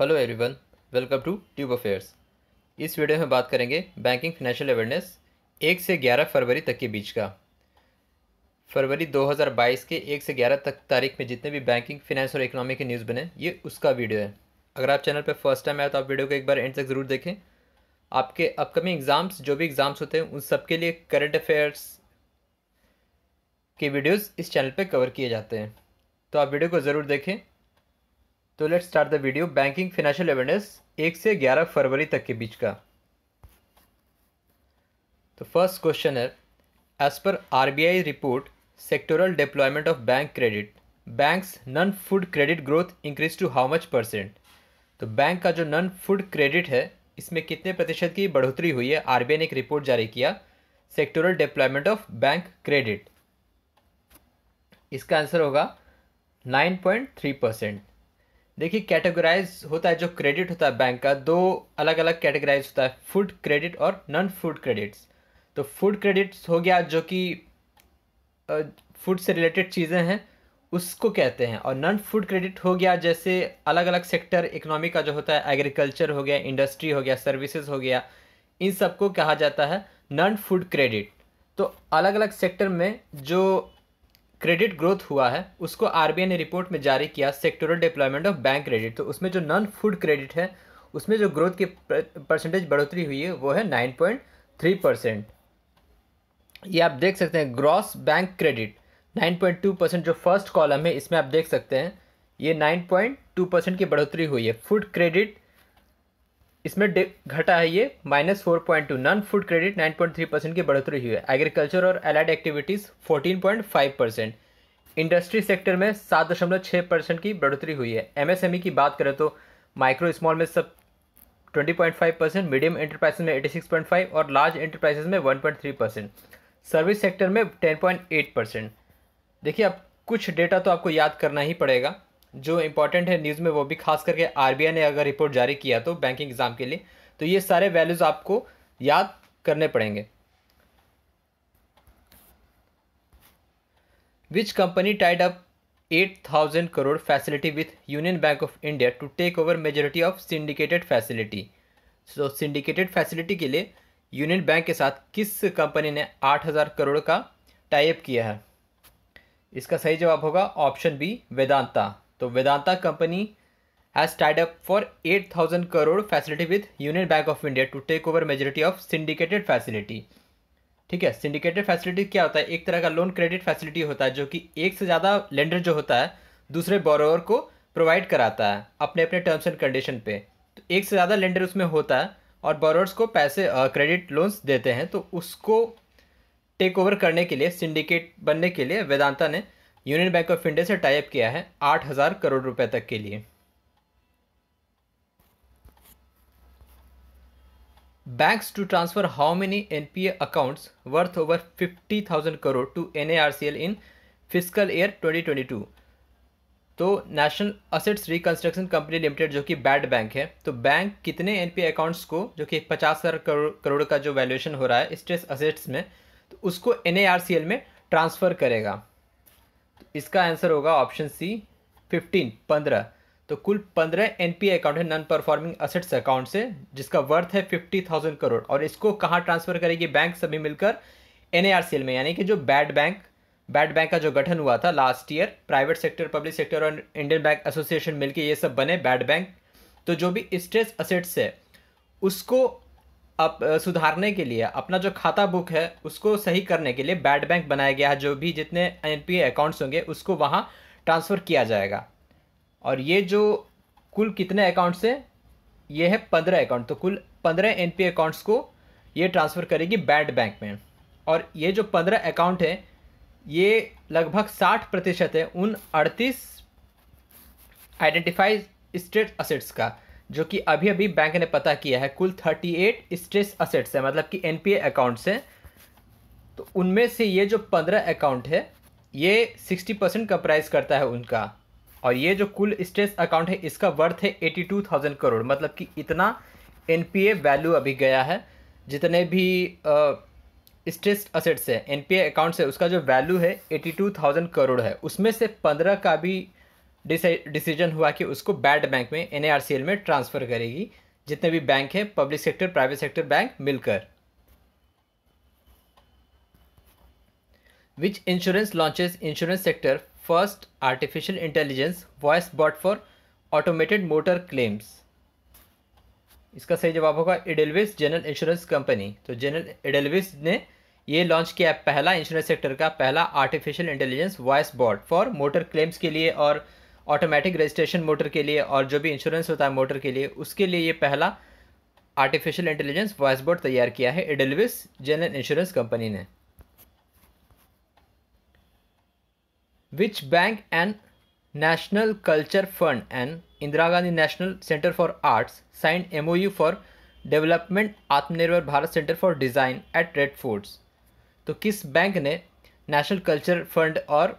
Hello everyone welcome to tube affairs इस video में बात करेंगे बैंकिंग फाइनेंशियल अवेयरनेस एक से ग्यारह फरवरी तक के बीच का फरवरी 2022 के एक से ग्यारह तक तारीख में जितने भी बैंकिंग फिनेंस और इकोनॉमी के न्यूज़ बने ये उसका वीडियो है अगर आप चैनल पर फर्स्ट टाइम आए तो आप वीडियो को एक बार एंड तक ज़रूर देखें आपके अपकमिंग एग्ज़ाम्स जो भी एग्ज़ाम्स होते हैं उन सब के लिए करंट अफेयर्स के वीडियोज़ इस चैनल पर कवर किए जाते हैं तो आप वीडियो को ज़रूर देखें तो let's start the video banking financial awareness एक से ग्यारह फरवरी तक के बीच का तो फर्स्ट क्वेश्चन है एज पर RBI report sectoral deployment of bank credit banks non food credit growth increase to how much percent तो बैंक का जो नॉन फूड क्रेडिट है इसमें कितने प्रतिशत की बढ़ोतरी हुई है आरबीआई ने एक रिपोर्ट जारी किया sectoral deployment of bank credit इसका आंसर होगा नाइन पॉइंट थ्री परसेंट देखिए कैटेगराइज होता है जो क्रेडिट होता है बैंक का दो अलग अलग कैटेगराइज होता है फूड क्रेडिट और नॉन फूड क्रेडिट्स तो फूड क्रेडिट्स हो गया जो कि फूड से रिलेटेड चीज़ें हैं उसको कहते हैं और नॉन फूड क्रेडिट हो गया जैसे अलग अलग सेक्टर इकोनॉमी का जो होता है एग्रीकल्चर हो गया इंडस्ट्री हो गया सर्विसेज हो गया इन सबको कहा जाता है नॉन फूड क्रेडिट तो अलग अलग सेक्टर में जो क्रेडिट ग्रोथ हुआ है उसको आर ने रिपोर्ट में जारी किया sectoral deployment of bank credit तो उसमें जो नॉन फूड क्रेडिट है उसमें जो ग्रोथ की परसेंटेज बढ़ोतरी हुई है वो है नाइन पॉइंट थ्री परसेंट ये आप देख सकते हैं gross bank credit nine point two percent जो फर्स्ट कॉलम है इसमें आप देख सकते हैं ये नाइन पॉइंट टू परसेंट की बढ़ोतरी हुई है फूड क्रेडिट इसमें घटा है ये minus four point two non food credit nine point three percent की बढ़ोतरी हुई है एग्रीकल्चर और allied activities fourteen point five percent industry sector में सात दशमलव छः परसेंट की बढ़ोतरी हुई है एमएसएमई e की बात करें तो माइक्रो स्मॉल में सब twenty point five percent medium enterprise में एटी सिक्स पॉइंट फाइव और लार्ज एंटरप्राइजेज में one point three percent service sector में टेन पॉइंट एट परसेंट देखिए अब कुछ डेटा तो आपको याद करना ही पड़ेगा जो इंपॉर्टेंट है न्यूज़ में वो भी खास करके आर ने अगर रिपोर्ट जारी किया तो बैंकिंग एग्ज़ाम के लिए तो ये सारे वैल्यूज़ आपको याद करने पड़ेंगे which company tied up 8,000 crore facility with Union Bank of India to take over majority of syndicated facility so syndicated facility के लिए यूनियन बैंक के साथ किस कंपनी ने 8,000 करोड़ का टाइप किया है इसका सही जवाब होगा ऑप्शन बी वेदांता तो Vedanta company has tied for eight 8000 crore facility with Union Bank of India to take over majority of syndicated facility ठीक है सिंडिकेटेड फैसिलिटी क्या होता है एक तरह का लोन क्रेडिट फैसिलिटी होता है जो कि एक से ज़्यादा लेंडर जो होता है दूसरे बोरोवर को प्रोवाइड कराता है अपने अपने टर्म्स एंड कंडीशन पे तो एक से ज़्यादा लेंडर उसमें होता है और बोरोवर्स को पैसे क्रेडिट लोन्स देते हैं तो उसको टेक ओवर करने के लिए सिंडिकेट बनने के लिए वेदांता ने यूनियन बैंक ऑफ इंडिया से टाइप किया है आठ हज़ार करोड़ रुपए तक के लिए banks to transfer how many NPA accounts worth over 50,000 crore in NARCL year twenty twenty two तो National Assets Reconstruction Company Limited जो कि बैड बैंक है तो बैंक कितने एनपीए अकाउंट्स को जो कि पचास हज़ार करोड़ करोड़ का जो वैल्यूएशन हो रहा है स्ट्रेस असेट्स में तो उसको एनएआरसीएल में ट्रांसफ़र करेगा इसका आंसर होगा ऑप्शन सी फिफ्टीन पंद्रह तो कुल पंद्रह एनपीए अकाउंट है नॉन परफॉर्मिंग असेट्स अकाउंट से जिसका वर्थ है फिफ्टी थाउजेंड करोड़ और इसको कहाँ ट्रांसफर करेगी बैंक सभी मिलकर एन में यानी कि जो बैड बैंक बैड बैंक का जो गठन हुआ था last year private sector public sector और इंडियन बैंक एसोसिएशन मिलकर ये सब बने बैड बैंक तो जो भी स्ट्रेस असेट्स है उसको अप सुधारने के लिए अपना जो खाता बुक है उसको सही करने के लिए बैड बैंक बनाया गया है जो भी जितने एन अकाउंट्स होंगे उसको वहाँ ट्रांसफ़र किया जाएगा और ये जो कुल कितने अकाउंट्स हैं ये है पंद्रह अकाउंट तो कुल पंद्रह एन अकाउंट्स को ये ट्रांसफ़र करेगी बैड बैंक में और ये जो पंद्रह अकाउंट हैं ये लगभग साठ प्रतिशत है उन अड़तीस आइडेंटिफाइड स्टेट असेट्स का जो कि अभी अभी बैंक ने पता किया है कुल थर्टी एट स्ट्रेस असेट्स है मतलब कि एनपीए अकाउंट्स हैं तो उनमें से ये जो पंद्रह अकाउंट है ये सिक्सटी परसेंट कंप्राइज करता है उनका और ये जो कुल स्ट्रेस अकाउंट है इसका वर्थ है एटी टू थाउजेंड करोड़ मतलब कि इतना एन वैल्यू अभी गया है जितने भी स्ट्रेस असेट्स है एन अकाउंट्स है उसका जो वैल्यू है एटी टू थाउजेंड करोड़ है उसमें से पंद्रह का भी डिसीजन हुआ कि उसको बैड बैंक में एन में ट्रांसफ़र करेगी जितने भी बैंक हैं public sector private sector bank मिलकर which insurance launches insurance sector first artificial intelligence voice bot for automated motor claims इसका सही जवाब होगा एडेलविस जनरल इंश्योरेंस कंपनी तो जनरल एडेलविस ने ये लॉन्च किया पहला इंश्योरेंस सेक्टर का पहला artificial intelligence voice bot for motor claims के लिए और ऑटोमेटिक रजिस्ट्रेशन मोटर के लिए और जो भी इंश्योरेंस होता है मोटर के लिए उसके लिए ये पहला आर्टिफिशियल इंटेलिजेंस वॉइस बोर्ड तैयार किया है एडलविस जनरल इंश्योरेंस कंपनी ने which bank and National Culture Fund and Indira Gandhi National Centre for Arts sign M for development Atmanirbhar Bharat Centre for Design at Red Forts तो किस बैंक ने नेशनल कल्चर फंड और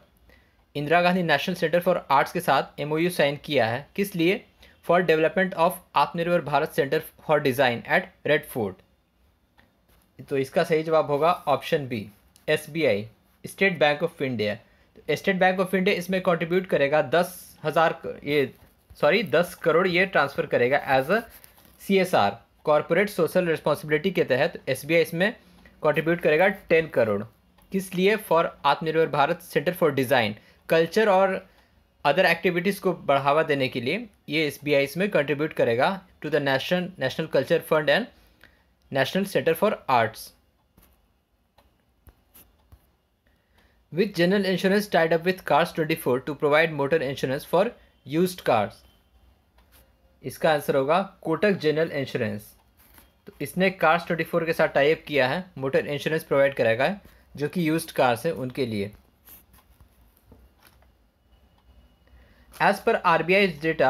Indira Gandhi National Centre for Arts के साथ MOU sign किया है किस लिए for development of Atmanirbhar Bharat Centre for Design at Red Fort तो इसका सही जवाब होगा option B S B I state bank of India तो स्टेट बैंक ऑफ इंडिया इसमें कॉन्ट्रीब्यूट करेगा दस हज़ार ये सॉरी दस करोड़ ये ट्रांसफ़र करेगा as a C S R corporate social responsibility के तहत एस बी आई इसमें कॉन्ट्रीब्यूट करेगा टेन करोड़ किस लिए for Atmanirbhar Bharat Centre for Design culture और अदर एक्टिविटीज़ को बढ़ावा देने के लिए ये एस बी आई इसमें कंट्रीब्यूट करेगा to the National National Culture Fund and National Centre for Arts general insurance tied up with Cars Twenty Four to provide motor insurance for use cars इसका answer होगा कोटक जनरल इंश्योरेंस तो इसने cars Twenty four के साथ type किया है motor insurance provide कराएगा जो कि यूज कार्स हैं उनके लिए एज पर R B I data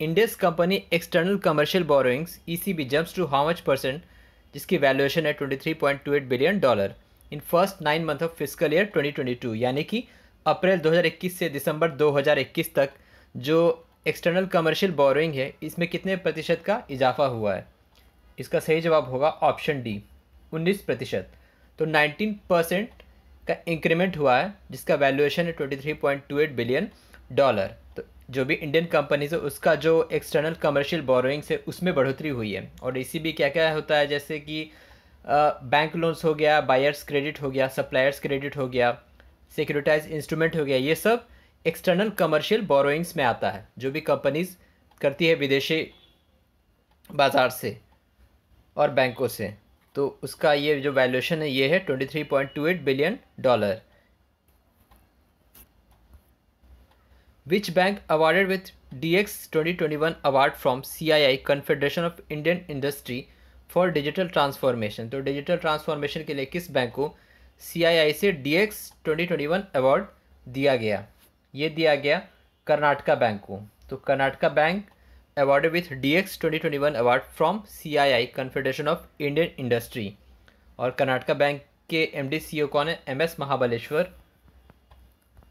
India's company external commercial borrowings E C B jump to how much percent जिसकी वैल्यूएशन है twenty three point two eight billion dollar in first nine month of physical year twenty twenty two यानी कि अप्रैल दो हज़ार इक्कीस से दिसंबर दो हज़ार इक्कीस तक जो एक्सटर्नल कमर्शियल बोरोइंग है इसमें कितने प्रतिशत का इजाफा हुआ है इसका सही जवाब होगा ऑप्शन डी उन्नीस प्रतिशत तो नाइनटीन परसेंट का इंक्रीमेंट हुआ है जिसका वैल्यूएशन है twenty three point two eight billion dollar जो भी इंडियन कंपनीज है उसका जो एक्सटर्नल कमर्शियल बोरोइंग्स है उसमें बढ़ोतरी हुई है और इसी भी क्या क्या होता है जैसे कि बैंक लोन्स हो गया बायर्स क्रेडिट हो गया सप्लायर्स क्रेडिट हो गया सिक्योरिटाइज इंस्ट्रूमेंट हो गया ये सब एक्सटर्नल कमर्शियल बोरोइंग्स में आता है जो भी कंपनीज करती है विदेशी बाज़ार से और बैंकों से तो उसका ये जो वैल्यूशन है ये है twenty three point two eight billion dollar Which bank awarded with DX 2021 award from CII Confederation of Indian Industry for digital transformation तो डिजिटल ट्रांसफॉर्मेशन के लिए किस बैंक को सी आई आई से D X twenty twenty one award दिया गया ये दिया गया कर्नाटका बैंक को तो Karnataka Bank awarded with D X twenty twenty one award from C I I Confederation of Indian Industry और कर्नाटका बैंक के एम डी सी ओ कौन है M S Mahabaleshwar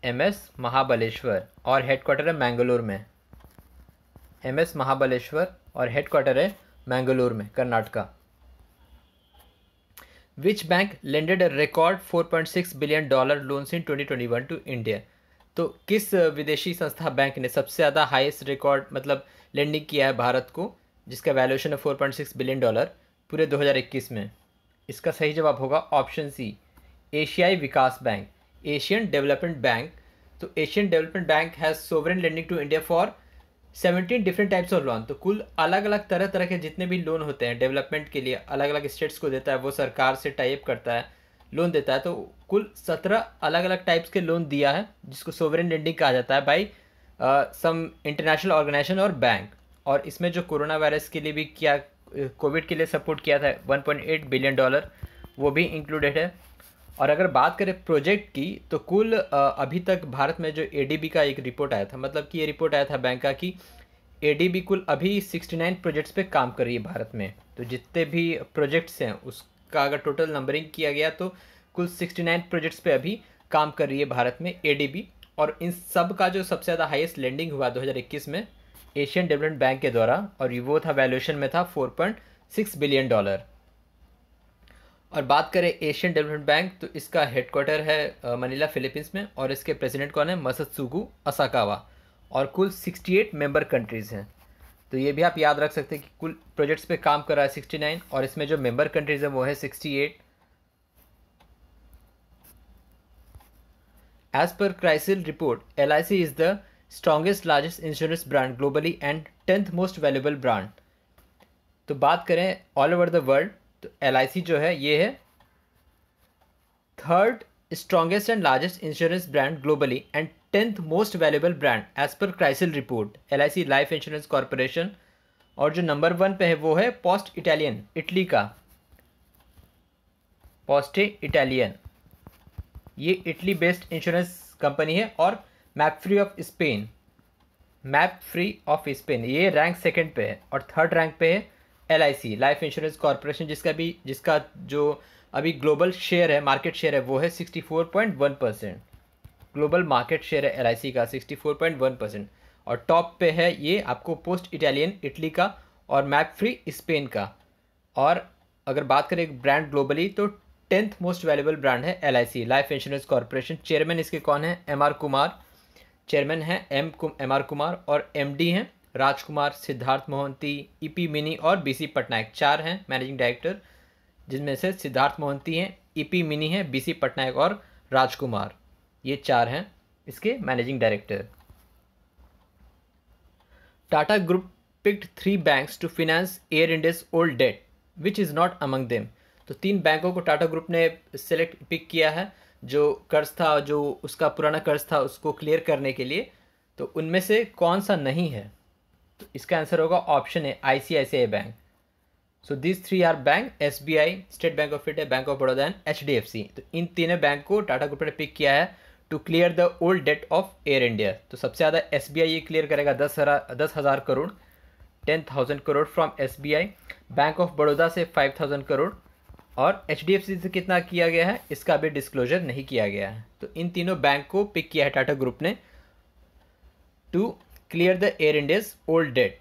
MS Mahabaleshwar और हेडक्वार्टर है मैंगलोर में एमएस महाबलेश्वर और हेडक्वार्टर है मैंगलोर में Karnataka which bank lended record 4.6 billion dollar loans in 2021 to India तो किस विदेशी संस्था बैंक ने सबसे ज़्यादा हाईएस्ट रिकॉर्ड मतलब लेंडिंग किया है भारत को जिसका वैल्यूएशन है 4.6 बिलियन डॉलर पूरे 2021 में इसका सही जवाब होगा ऑप्शन सी एशियाई विकास बैंक एशियन डेवलपमेंट बैंक तो Asian Development Bank has sovereign lending to India for seventeen different types of loan तो कुल अलग अलग तरह तरह के जितने भी लोन होते हैं डेवलपमेंट के लिए अलग अलग स्टेट्स को देता है वो सरकार से टाइप करता है लोन देता है तो कुल सत्रह अलग अलग टाइप्स के लोन दिया है जिसको सोवरेन लेंडिंग कहा जाता है बाई सम इंटरनेशनल ऑर्गेनाइजेशन और बैंक और इसमें जो कोरोना वायरस के लिए भी किया कोविड के लिए सपोर्ट किया था 1.8 बिलियन डॉलर वो भी इंक्लूडेड है और अगर बात करें प्रोजेक्ट की तो कुल अभी तक भारत में जो ए का एक रिपोर्ट आया था मतलब कि ये रिपोर्ट आया था बैंक का कि ए कुल अभी 69 प्रोजेक्ट्स पे काम कर रही है भारत में तो जितने भी प्रोजेक्ट्स हैं उसका अगर टोटल नंबरिंग किया गया तो कुल 69 प्रोजेक्ट्स पे अभी काम कर रही है भारत में ए और इन सब का जो सबसे ज़्यादा हाईएस्ट लैंडिंग हुआ 2021 में एशियन डेवलपमेंट बैंक के द्वारा और वो था वैल्यूशन में था फोर बिलियन डॉलर और बात करें एशियन डेवलपमेंट बैंक तो इसका हेडक्वार्टर है मनीला फिलीपींस में और इसके प्रेसिडेंट कौन है मसतसुगु असाकावा और कुल 68 मेंबर कंट्रीज़ हैं तो ये भी आप याद रख सकते हैं कि कुल प्रोजेक्ट्स पे काम कर रहा है 69 और इसमें जो मेंबर कंट्रीज़ हैं वो है 68 एज पर Crisil report L is the strongest largest insurance brand globally and tenth most valuable brand तो बात करें ऑल ओवर द वर्ल्ड तो एल जो है ये है third strongest and largest insurance brand globally and tenth most valuable brand as पर Crisil report L Life Insurance Corporation और जो नंबर वन पे है वो है पोस्ट इटालियन इटली का पोस्टे इटालियन ये इटली बेस्ड इंश्योरेंस कंपनी है और Mapfre of Spain Mapfre of Spain ये रैंक सेकंड पे है और थर्ड रैंक पे है एल लाइफ इंश्योरेंस कॉरपोरेशन जिसका भी जिसका जो अभी ग्लोबल शेयर है मार्केट शेयर है वो है sixty four point one percent global market share है एल का sixty four point one percent और टॉप पे है ये आपको पोस्ट इटालियन इटली का और मैप फ्री स्पेन का और अगर बात करें एक ब्रांड ग्लोबली तो टेंथ मोस्ट वैल्यूबल ब्रांड है L Life Insurance Corporation chairman इसके कौन है एम कुमार चेयरमैन है एम एम आर कुमार और एम डी हैं राजकुमार सिद्धार्थ मोहंती ईपी e मिनी और बीसी पटनायक चार हैं मैनेजिंग डायरेक्टर जिनमें से सिद्धार्थ मोहंती हैं ईपी e मिनी हैं बीसी पटनायक और राजकुमार ये चार हैं इसके managing director Tata group picked three banks to finance Air India's old debt which is not among them तो तीन बैंकों को टाटा ग्रुप ने सेलेक्ट पिक किया है जो कर्ज था जो उसका पुराना कर्ज था उसको क्लियर करने के लिए तो उनमें से कौन सा नहीं है तो इसका आंसर होगा ऑप्शन है ICICI bank so this three are bank S B I state bank of India Bank of Baroda and H D F C तो इन तीनों बैंक को टाटा ग्रुप ने पिक किया है to clear the old debt of Air India तो सबसे ज़्यादा एस बी आई ये क्लियर करेगा दस हरा दस हज़ार crore ten thousand crore from S B I bank of Baroda से फाइव थाउजेंड करोड़ और एच डी एफ सी से कितना किया गया है इसका भी डिस्क्लोजर नहीं किया गया है तो इन तीनों बैंक को पिक किया है टाटा ग्रुप ने to clear the errand is old date.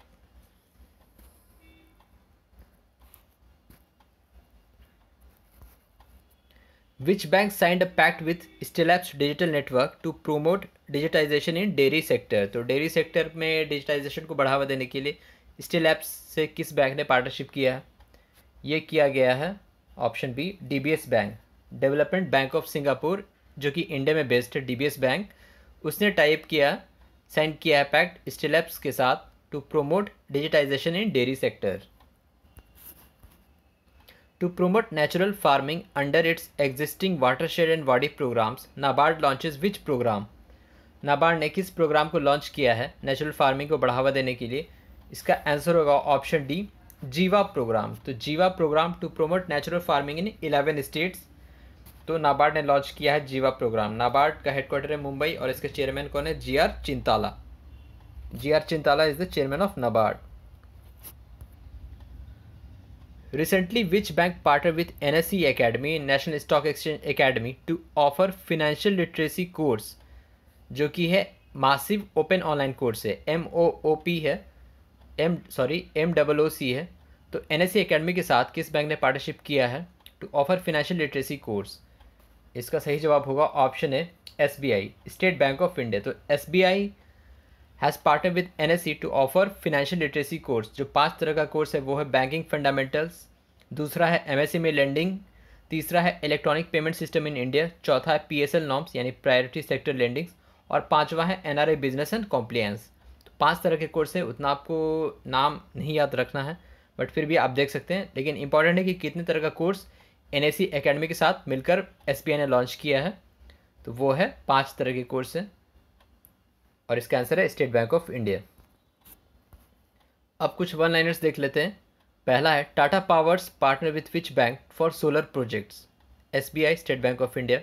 Which bank signed a pact with Stelabs Digital Network to promote digitisation in dairy sector तो डेयरी सेक्टर में डिजिटाइजेशन को बढ़ावा देने के लिए स्टील ऐप्स से किस बैंक ने पार्टनरशिप किया है ये किया गया है option B DBS bank development bank of Singapore जो कि इंडिया में बेस्ड है डीबीएस बैंक उसने टाइप किया साइन किया पैक्ट स्टिलेप्स के साथ to promote digitisation in dairy sector To promote natural farming under its existing watershed and wadi programs, NABARD launches which program? NABARD ने किस प्रोग्राम को लॉन्च किया है नेचुरल फार्मिंग को बढ़ावा देने के लिए इसका आंसर होगा ऑप्शन डी जीवा प्रोग्राम तो Jiva programme to promote natural farming in eleven states तो नाबार्ड ने लॉन्च किया है जीवा प्रोग्राम नाबार्ड का हेडक्वार्टर है मुंबई और इसके चेयरमैन कौन है G R Chintala G R Chintala is the chairman of NABARD recently which bank partner with N S C academy national stock exchange academy to offer financial literacy course जो कि है मासिव ओपन ऑनलाइन कोर्स है M O O P है M sorry M double O C है तो N S C academy के साथ किस बैंक ने पार्टनरशिप किया है to offer financial literacy course इसका सही जवाब होगा ऑप्शन है S B I state bank of India तो S B I has partner with N S C to offer financial literacy course जो पांच तरह का कोर्स है वो है बैंकिंग फंडामेंटल्स दूसरा है एम एस सी में लैंडिंग तीसरा है electronic payment system in India चौथा है पी एस एल नॉर्म्स यानी प्रायोरिटी सेक्टर लैंडिंग्स और पाँचवा है N R I business and compliance तो पाँच तरह के कोर्स है उतना आपको नाम नहीं याद रखना है बट फिर भी आप देख सकते हैं लेकिन इंपॉर्टेंट है कि कितने तरह का कोर्स एन एस के साथ मिलकर एस ने लॉन्च किया है तो वो है पांच तरह के कोर्स हैं और इसका आंसर है स्टेट बैंक ऑफ इंडिया अब कुछ वन लाइनर्स देख लेते हैं पहला है Tata power's partner with which bank for solar projects S B I state bank of India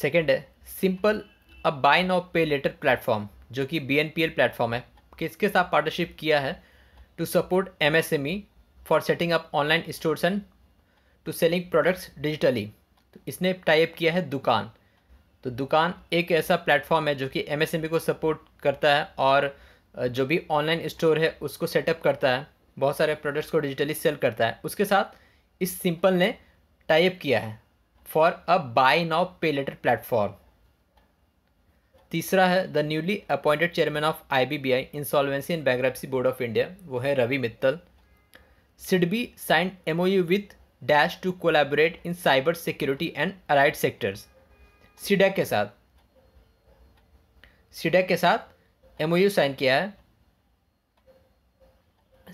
second है Simpl a buy now pay later platform जो कि B N P L platform है किसके साथ पार्टनरशिप किया है to support M S M E for setting up online stores and to selling products digitally तो इसने टाइप किया है दुकान तो दुकान एक ऐसा प्लेटफॉर्म है जो कि एम को सपोर्ट करता है और जो भी ऑनलाइन स्टोर है उसको सेटअप करता है बहुत सारे प्रोडक्ट्स को डिजिटली सेल करता है उसके साथ इस सिंपल ने टाइप किया है for a buy now pay later platform तीसरा है the newly appointed chairman of I B B I insolvency and bankruptcy board of India वो है Ravi Mittal SIDBI signed M O U with dash to collaborate in cyber security and allied sectors CDAC के साथ CDAC के साथ MOU sign किया है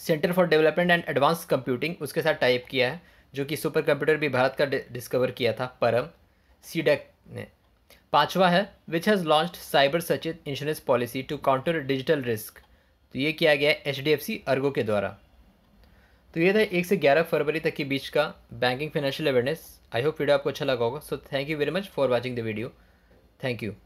centre for development and advance computing उसके साथ टाइप किया है जो कि सुपर कंप्यूटर भी भारत का डिस्कवर किया था परम सीडेक ने पांचवा है which has launch cyber Sachet insurance policy to counter digital risk तो ये किया गया H D F C Ergo के द्वारा तो ये था एक से ग्यारह फरवरी तक के बीच का banking financial awareness I hope video आपको अच्छा लगा होगा so thank you very much for watching the video thank you